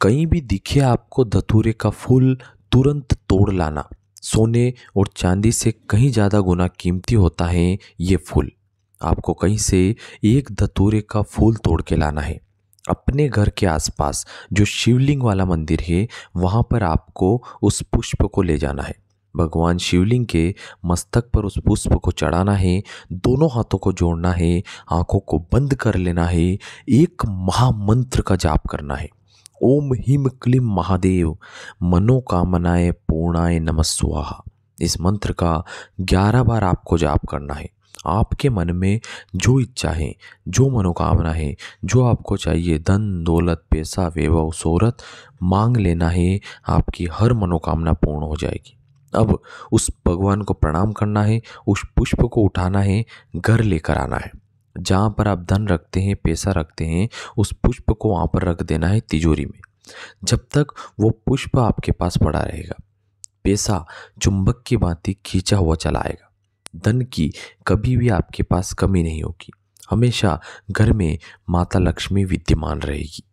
कहीं भी दिखे आपको धतूरे का फूल तुरंत तोड़ लाना सोने और चांदी से कहीं ज़्यादा गुना कीमती होता है ये फूल आपको कहीं से एक धतूरे का फूल तोड़ के लाना है अपने घर के आसपास जो शिवलिंग वाला मंदिर है वहाँ पर आपको उस पुष्प को ले जाना है भगवान शिवलिंग के मस्तक पर उस पुष्प को चढ़ाना है दोनों हाथों को जोड़ना है आंखों को बंद कर लेना है एक महामंत्र का जाप करना है ओम हिम क्लीम महादेव मनोकामनाएं पूर्णाय नमस्वाहा इस मंत्र का ग्यारह बार आपको जाप करना है आपके मन में जो इच्छा है जो मनोकामना है जो आपको चाहिए धन दौलत पैसा वैभव शोहरत मांग लेना है आपकी हर मनोकामना पूर्ण हो जाएगी अब उस भगवान को प्रणाम करना है उस पुष्प को उठाना है घर लेकर आना है जहाँ पर आप धन रखते हैं पैसा रखते हैं उस पुष्प को वहाँ पर रख देना है तिजोरी में जब तक वो पुष्प आपके पास पड़ा रहेगा पैसा चुंबक की भांति खींचा हुआ चला आएगा धन की कभी भी आपके पास कमी नहीं होगी हमेशा घर में माता लक्ष्मी विद्यमान रहेगी